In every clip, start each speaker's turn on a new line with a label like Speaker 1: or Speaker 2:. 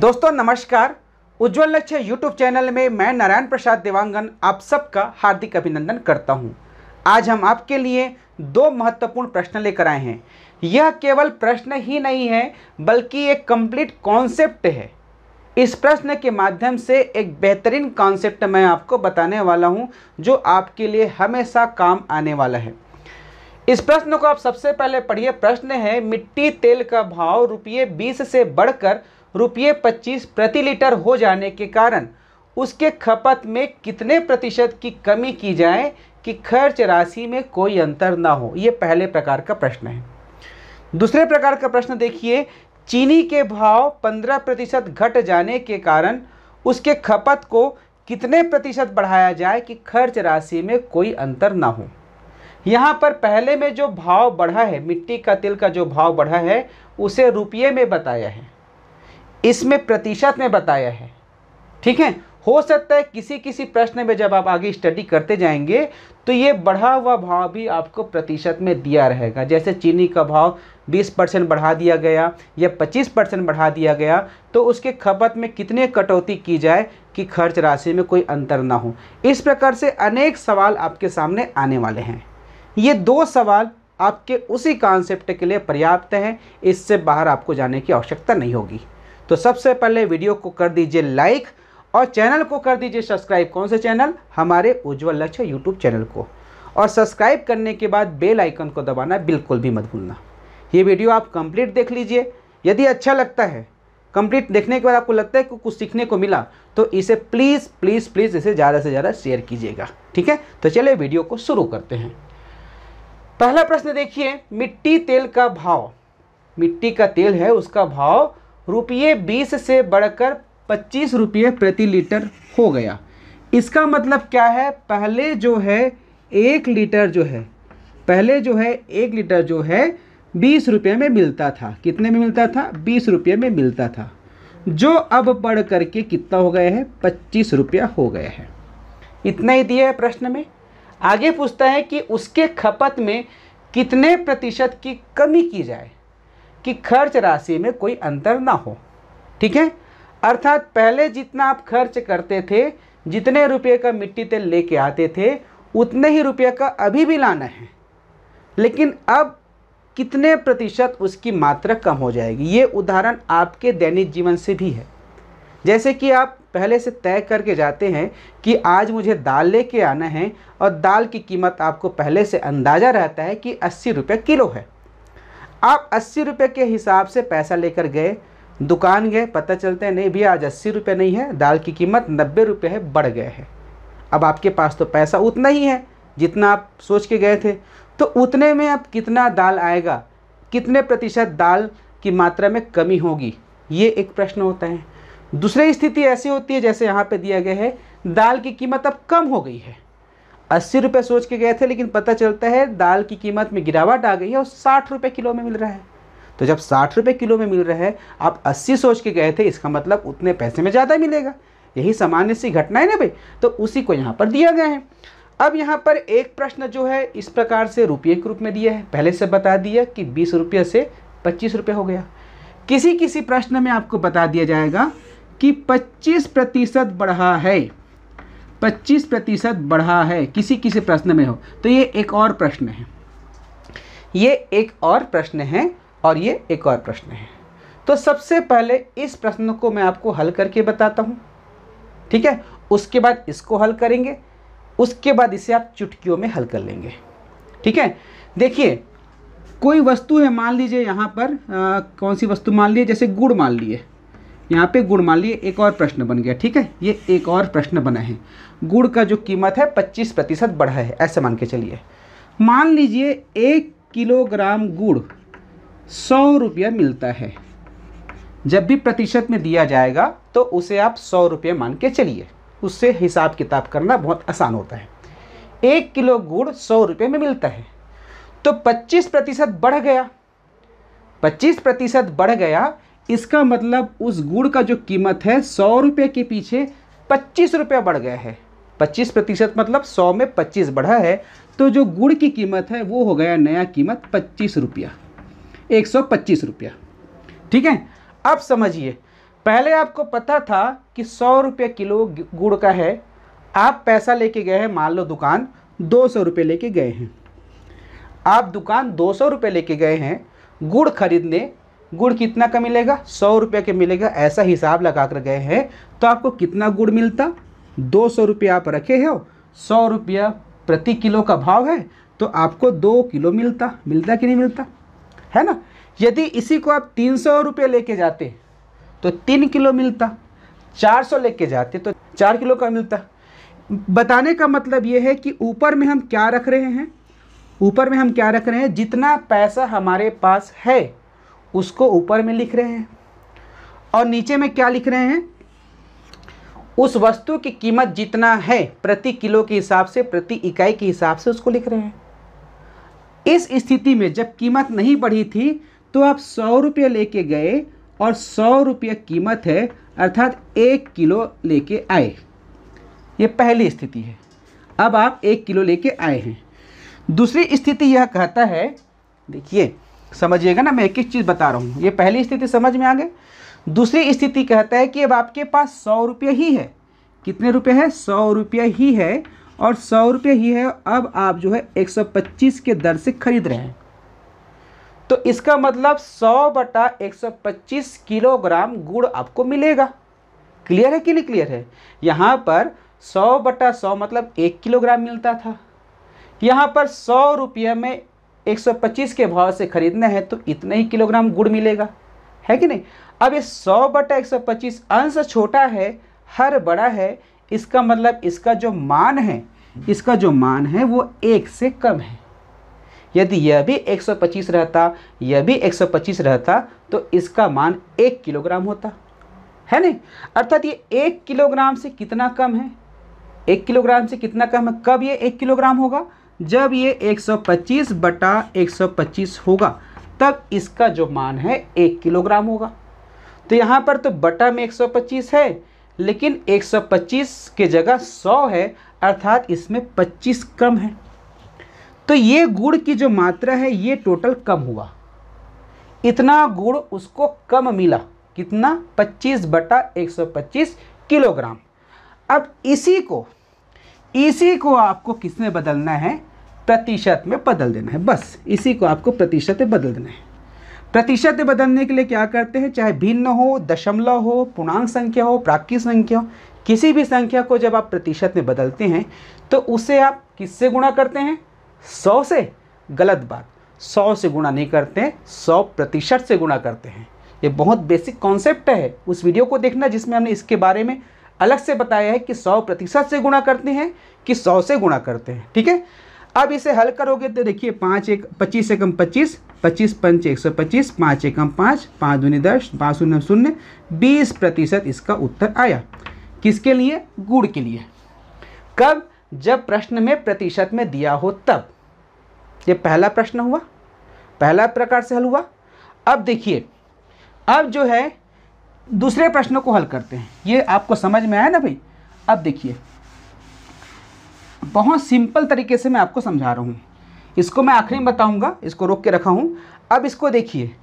Speaker 1: दोस्तों नमस्कार उज्जवल लक्ष्य यूट्यूब चैनल में मैं नारायण प्रसाद देवांगन आप सबका हार्दिक अभिनंदन करता हूं। आज हम आपके लिए दो महत्वपूर्ण प्रश्न लेकर आए हैं यह केवल प्रश्न ही नहीं है बल्कि एक कंप्लीट कॉन्सेप्ट है इस प्रश्न के माध्यम से एक बेहतरीन कॉन्सेप्ट मैं आपको बताने वाला हूँ जो आपके लिए हमेशा काम आने वाला है इस प्रश्न को आप सबसे पहले पढ़िए प्रश्न है मिट्टी तेल का भाव रुपये बीस से बढ़कर रुपये पच्चीस प्रति लीटर हो जाने के कारण उसके खपत में कितने प्रतिशत की कमी की जाए कि खर्च राशि में कोई अंतर ना हो ये पहले प्रकार का प्रश्न है दूसरे प्रकार का प्रश्न देखिए चीनी के भाव 15 प्रतिशत घट जाने के कारण उसके खपत को कितने प्रतिशत बढ़ाया जाए कि खर्च राशि में कोई अंतर ना हो यहाँ पर पहले में जो भाव बढ़ा है मिट्टी का तिल का जो भाव बढ़ा है उसे रुपये में बताया है इसमें प्रतिशत में बताया है ठीक है हो सकता है किसी किसी प्रश्न में जब आप आगे स्टडी करते जाएंगे तो ये बढ़ा हुआ भाव भी आपको प्रतिशत में दिया रहेगा जैसे चीनी का भाव 20 परसेंट बढ़ा दिया गया या 25 परसेंट बढ़ा दिया गया तो उसके खपत में कितने कटौती की जाए कि खर्च राशि में कोई अंतर ना हो इस प्रकार से अनेक सवाल आपके सामने आने वाले हैं ये दो सवाल आपके उसी कॉन्सेप्ट के लिए पर्याप्त हैं इससे बाहर आपको जाने की आवश्यकता नहीं होगी तो सबसे पहले वीडियो को कर दीजिए लाइक और चैनल को कर दीजिए सब्सक्राइब कौन से चैनल हमारे उज्जवल लक्ष्य यूट्यूब चैनल को और सब्सक्राइब करने के बाद बेल आइकन को दबाना बिल्कुल भी मत भूलना ये वीडियो आप कंप्लीट देख लीजिए यदि अच्छा लगता है कंप्लीट देखने के बाद आपको लगता है कि कुछ सीखने को मिला तो इसे प्लीज़ प्लीज़ प्लीज़ इसे ज़्यादा से ज़्यादा शेयर कीजिएगा ठीक है तो चलिए वीडियो को शुरू करते हैं पहला प्रश्न देखिए मिट्टी तेल का भाव मिट्टी का तेल है उसका भाव रुपये बीस से बढ़कर पच्चीस रुपये प्रति लीटर हो गया इसका मतलब क्या है पहले जो है एक लीटर जो है पहले जो है एक लीटर जो है बीस रुपये में मिलता था कितने में मिलता था बीस रुपये में मिलता था जो अब बढ़ करके कितना हो गया है पच्चीस रुपया हो गया है इतना ही दिया है प्रश्न में आगे पूछता है कि उसके खपत में कितने प्रतिशत की कमी की जाए कि खर्च राशि में कोई अंतर ना हो ठीक है अर्थात पहले जितना आप खर्च करते थे जितने रुपये का मिट्टी तेल लेके आते थे उतने ही रुपये का अभी भी लाना है लेकिन अब कितने प्रतिशत उसकी मात्रा कम हो जाएगी ये उदाहरण आपके दैनिक जीवन से भी है जैसे कि आप पहले से तय करके जाते हैं कि आज मुझे दाल लेके आना है और दाल की कीमत आपको पहले से अंदाज़ा रहता है कि अस्सी रुपये किलो है आप अस्सी रुपये के हिसाब से पैसा लेकर गए दुकान गए पता चलता है नहीं भैया आज अस्सी रुपये नहीं है दाल की कीमत नब्बे रुपये है बढ़ गए हैं अब आपके पास तो पैसा उतना ही है जितना आप सोच के गए थे तो उतने में अब कितना दाल आएगा कितने प्रतिशत दाल की मात्रा में कमी होगी ये एक प्रश्न होता है दूसरी स्थिति ऐसी होती है जैसे यहाँ पे दिया गया है दाल की कीमत अब कम हो गई है अस्सी रुपये सोच के गए थे लेकिन पता चलता है दाल की कीमत में गिरावट आ गई है और साठ रुपये किलो में मिल रहा है तो जब साठ रुपये किलो में मिल रहा है आप अस्सी सोच के गए थे इसका मतलब उतने पैसे में ज़्यादा मिलेगा यही सामान्य सी घटना है ना भाई तो उसी को यहाँ पर दिया गया है अब यहाँ पर एक प्रश्न जो है इस प्रकार से रुपये के रूप में दिया है पहले से बता दिया कि बीस रुपये से पच्चीस रुपये हो गया किसी किसी प्रश्न में आपको बता दिया जाएगा कि पच्चीस प्रतिशत बढ़ा है 25 प्रतिशत बढ़ा है किसी किसी प्रश्न में हो तो ये एक और प्रश्न है ये एक और प्रश्न है और ये एक और प्रश्न है तो सबसे पहले इस प्रश्न को मैं आपको हल करके बताता हूँ ठीक है उसके बाद इसको हल करेंगे उसके बाद इसे आप चुटकियों में हल कर लेंगे ठीक है देखिए कोई वस्तु है मान लीजिए यहाँ पर आ, कौन सी वस्तु मान लिए जैसे गुड़ मान लिए यहाँ पे गुड़ मान लिए एक और प्रश्न बन गया ठीक है ये एक और प्रश्न बना है गुड़ का जो कीमत है पच्चीस प्रतिशत बढ़ा है ऐसे मान के चलिए मान लीजिए एक किलोग्राम गुड़ सौ रुपया मिलता है जब भी प्रतिशत में दिया जाएगा तो उसे आप सौ रुपये मान के चलिए उससे हिसाब किताब करना बहुत आसान होता है एक किलो गुड़ सौ रुपये में मिलता है तो पच्चीस प्रतिशत बढ़ गया पच्चीस प्रतिशत बढ़ गया इसका मतलब उस गुड़ का जो कीमत है सौ रुपये के पीछे पच्चीस रुपये बढ़ गया है पच्चीस प्रतिशत मतलब सौ में पच्चीस बढ़ा है तो जो गुड़ की कीमत है वो हो गया नया कीमत पच्चीस रुपया एक सौ पच्चीस रुपया ठीक है अब समझिए पहले आपको पता था कि सौ रुपये किलो गुड़ का है आप पैसा लेके गए हैं मान लो दुकान दो सौ रुपये लेके गए हैं आप दुकान दो सौ रुपये लेके गए हैं गुड़ खरीदने गुड़ कितना का मिलेगा सौ रुपये के मिलेगा ऐसा हिसाब लगा कर गए हैं तो आपको कितना गुड़ मिलता दो सौ रुपये आप रखे हो सौ रुपया प्रति किलो का भाव है तो आपको दो किलो मिलता मिलता कि नहीं मिलता है ना यदि इसी को आप तीन सौ रुपये लेके जाते तो तीन किलो मिलता चार सौ कर जाते तो चार किलो का मिलता बताने का मतलब ये है कि ऊपर में हम क्या रख रहे हैं ऊपर में हम क्या रख रहे हैं जितना पैसा हमारे पास है उसको ऊपर में लिख रहे हैं और नीचे में क्या लिख रहे हैं उस वस्तु की कीमत जितना है प्रति किलो के हिसाब से प्रति इकाई के हिसाब से उसको लिख रहे हैं इस स्थिति में जब कीमत नहीं बढ़ी थी तो आप सौ रुपये लेके गए और सौ रुपये कीमत है अर्थात एक किलो लेके आए ये पहली स्थिति है अब आप एक किलो लेके आए हैं दूसरी स्थिति यह कहता है देखिए समझिएगा ना मैं एक एक चीज़ बता रहा हूँ ये पहली स्थिति समझ में आ गए दूसरी स्थिति कहता है कि अब आपके पास सौ रुपये ही है कितने रुपये है सौ रुपये ही है और सौ रुपये ही है अब आप जो है एक सौ पच्चीस के दर से खरीद रहे हैं तो इसका मतलब सौ बटा एक सौ पच्चीस किलोग्राम गुड़ आपको मिलेगा क्लियर है कि नहीं क्लियर है यहाँ पर सौ बटा सौ मतलब एक किलोग्राम मिलता था यहाँ पर सौ रुपये में 125 के भाव से खरीदना है तो इतना ही किलोग्राम गुड़ मिलेगा है कि नहीं अब ये 100 बटा 125 अंश छोटा है हर बड़ा है इसका मतलब इसका जो मान है इसका जो मान है वो एक से कम है यदि यह भी 125 रहता यह भी 125 रहता तो इसका मान एक किलोग्राम होता है नहीं अर्थात ये एक किलोग्राम से कितना कम है एक किलोग्राम से कितना कम है कब ये एक किलोग्राम होगा जब ये 125 बटा 125 होगा तब इसका जो मान है एक किलोग्राम होगा तो यहाँ पर तो बटा में 125 है लेकिन 125 के जगह 100 है अर्थात इसमें 25 कम है तो ये गुड़ की जो मात्रा है ये टोटल कम हुआ इतना गुड़ उसको कम मिला कितना 25 बटा 125 किलोग्राम अब इसी को इसी को आपको किसमें बदलना है प्रतिशत में बदल देना है बस इसी को आपको प्रतिशत में बदल देना है प्रतिशत में बदलने के लिए क्या करते हैं चाहे भिन्न हो दशमलव हो पूर्णांक संख्या हो प्राकृतिक संख्या हो किसी भी संख्या को जब आप प्रतिशत में बदलते हैं तो उसे आप किससे गुणा करते हैं सौ से गलत बात सौ से गुणा नहीं करते हैं सौ प्रतिशत से गुणा करते हैं ये बहुत बेसिक कॉन्सेप्ट है उस वीडियो को देखना जिसमें हमने इसके बारे में अलग से बताया है कि सौ प्रतिशत से गुणा करते हैं कि सौ से गुणा करते हैं ठीक है अब इसे हल करोगे तो देखिए पाँच एक पच्चीस एकम पच्चीस पच्चीस पंच एक सौ पच्चीस पाँच एकम पाँच पाँच दूनी दस पाँच शून्य शून्य बीस प्रतिशत इसका उत्तर आया किसके लिए गुड़ के लिए कब जब प्रश्न में प्रतिशत में दिया हो तब ये पहला प्रश्न हुआ पहला प्रकार से हल हुआ अब देखिए अब जो है दूसरे प्रश्नों को हल करते हैं ये आपको समझ में आया ना भाई अब देखिए बहुत सिंपल तरीके से मैं आपको समझा रहा हूँ इसको मैं आखिरी में बताऊँगा इसको रोक के रखा हूँ अब इसको देखिए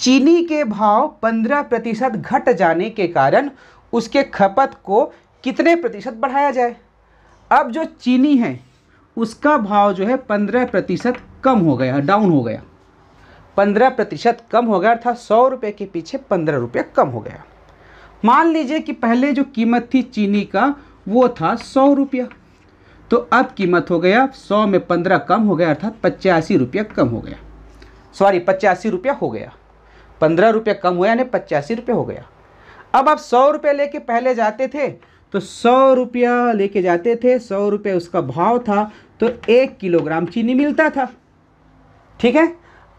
Speaker 1: चीनी के भाव पंद्रह प्रतिशत घट जाने के कारण उसके खपत को कितने प्रतिशत बढ़ाया जाए अब जो चीनी है उसका भाव जो है पंद्रह प्रतिशत कम हो गया डाउन हो गया पंद्रह प्रतिशत कम हो गया अर्थात सौ रुपये के पीछे पंद्रह रुपये कम हो गया मान लीजिए कि पहले जो कीमत थी चीनी का वो था सौ रुपया तो अब कीमत हो गया सौ में पंद्रह कम हो गया अर्थात पचासी रुपया कम हो गया सॉरी पचासी रुपया हो गया पंद्रह रुपया कम हुआ यानी पचासी रुपया हो गया अब आप सौ रुपया लेके पहले जाते थे तो सौ रुपया लेके जाते थे सौ रुपया उसका भाव था तो एक किलोग्राम चीनी मिलता था ठीक है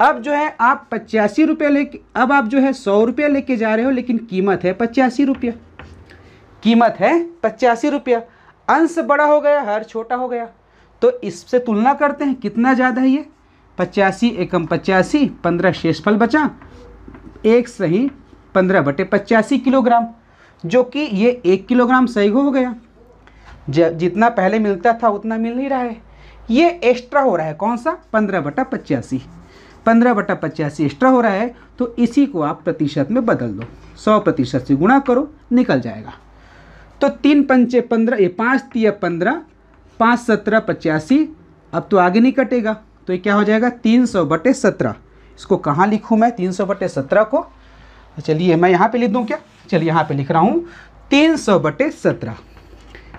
Speaker 1: अब जो है आप पचासी रुपये लेके अब आप जो है सौ रुपया लेके जा रहे हो लेकिन कीमत है पचासी रुपया कीमत है पचासी रुपया अंश बड़ा हो गया हर छोटा हो गया तो इससे तुलना करते हैं कितना ज़्यादा है ये पचासी एकम पचासी पंद्रह शेषफल बचा एक सही पंद्रह बटे पचासी किलोग्राम जो कि ये एक किलोग्राम सही हो गया जितना पहले मिलता था उतना मिल नहीं रहा है ये एक्स्ट्रा हो रहा है कौन सा पंद्रह बटा पचासी पंद्रह बटा पचासी एक्स्ट्रा हो रहा है तो इसी को आप प्रतिशत में बदल दो सौ प्रतिशत से गुणा करो निकल जाएगा तो तीन पंचे पंद्रह ये पाँच तीय पंद्रह पाँच सत्रह पचासी अब तो आगे नहीं कटेगा तो ये क्या हो जाएगा तीन सौ बटे सत्रह इसको कहाँ लिखूँ मैं तीन सौ बटे सत्रह को चलिए मैं यहाँ पे लिख दूँ क्या चलिए यहाँ पे लिख रहा हूँ तीन सौ बटे सत्रह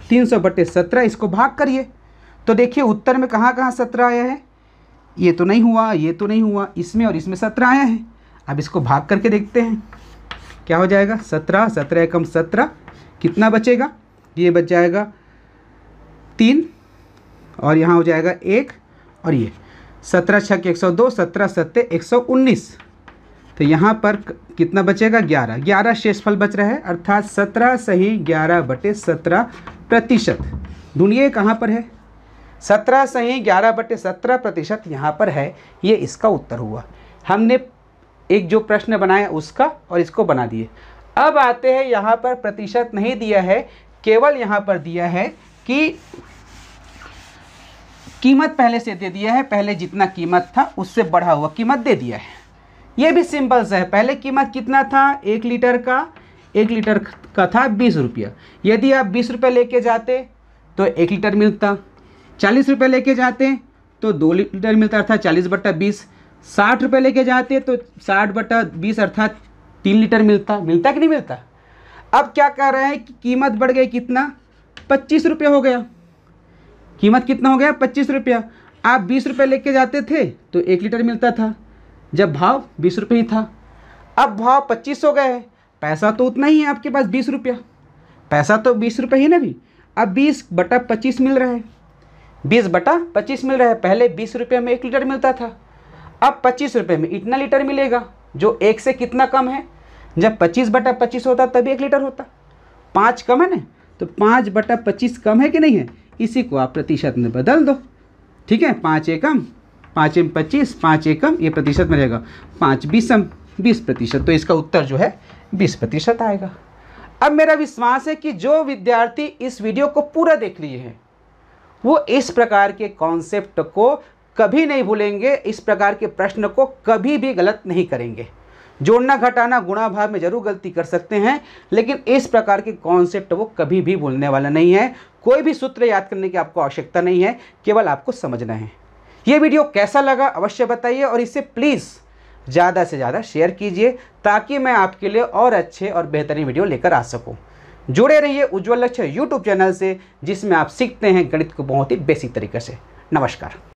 Speaker 1: तीन सौ बटे सत्रह इसको भाग करिए तो देखिए उत्तर में कहाँ कहाँ सत्रह आया है ये तो नहीं हुआ ये तो नहीं हुआ इसमें और इसमें सत्रह आया है अब इसको भाग करके देखते हैं क्या हो जाएगा सत्रह सत्रह एकम सत्रह कितना बचेगा ये बच जाएगा तीन और यहाँ हो जाएगा एक और ये सत्रह छः के एक सौ दो सत्रह सत्य एक सौ उन्नीस तो यहाँ पर कितना बचेगा ग्यारह ग्यारह शेषफल बच रहा है अर्थात सत्रह सही ग्यारह बटे सत्रह प्रतिशत ढूंढिए कहाँ पर है सत्रह सही ग्यारह बटे सत्रह प्रतिशत यहाँ पर है ये इसका उत्तर हुआ हमने एक जो प्रश्न बनाया उसका और इसको बना दिए अब आते हैं यहाँ पर प्रतिशत नहीं दिया है केवल यहाँ पर दिया है कि कीमत पहले से दे दिया है पहले जितना कीमत था उससे बढ़ा हुआ कीमत दे दिया है ये भी सिंपल सा है पहले कीमत कितना था एक लीटर का एक लीटर का था बीस रुपया यदि आप बीस रुपये लेके जाते तो एक लीटर मिलता चालीस रुपये लेके जाते तो दो लीटर मिलता अर्थात चालीस बट्टा बीस साठ रुपये लेके जाते तो साठ बट्टा बीस अर्थात तीन लीटर मिलता मिलता कि नहीं मिलता अब क्या कह रहे हैं कि कीमत बढ़ गई कितना पच्चीस रुपये हो गया कीमत कितना हो गया पच्चीस रुपया आप बीस रुपये लेके जाते थे तो एक लीटर मिलता था जब भाव बीस रुपये ही था अब भाव पच्चीस हो गए पैसा तो उतना ही है आपके पास बीस रुपया पैसा तो बीस रुपये ही ना भी अब बीस बटा पच्चीस मिल रहा है बीस बटा पच्चीस मिल रहा है पहले बीस रुपये में एक लीटर मिलता था अब पच्चीस रुपये में इतना लीटर मिलेगा जो एक से कितना कम है जब पच्चीस बटा पच्चीस होता तभी एक लीटर होता पाँच कम है ना तो पाँच बटा पच्चीस कम है कि नहीं है इसी को आप प्रतिशत में बदल दो ठीक है पाँच एकम पाँच एम पच्चीस पाँच एकम ये प्रतिशत में रहेगा पाँच बीसम बीस प्रतिशत तो इसका उत्तर जो है बीस प्रतिशत आएगा अब मेरा विश्वास है कि जो विद्यार्थी इस वीडियो को पूरा देख लिए हैं वो इस प्रकार के कॉन्सेप्ट को कभी नहीं भूलेंगे इस प्रकार के प्रश्न को कभी भी गलत नहीं करेंगे जोड़ना घटाना गुणा भाव में जरूर गलती कर सकते हैं लेकिन इस प्रकार के कॉन्सेप्ट वो कभी भी भूलने वाला नहीं है कोई भी सूत्र याद करने की आपको आवश्यकता नहीं है केवल आपको समझना है ये वीडियो कैसा लगा अवश्य बताइए और इसे प्लीज़ ज़्यादा से ज़्यादा शेयर कीजिए ताकि मैं आपके लिए और अच्छे और बेहतरीन वीडियो लेकर आ सकूँ जुड़े रहिए उज्ज्वल लक्ष्य यूट्यूब चैनल से जिसमें आप सीखते हैं गणित को बहुत ही बेसिक तरीके से नमस्कार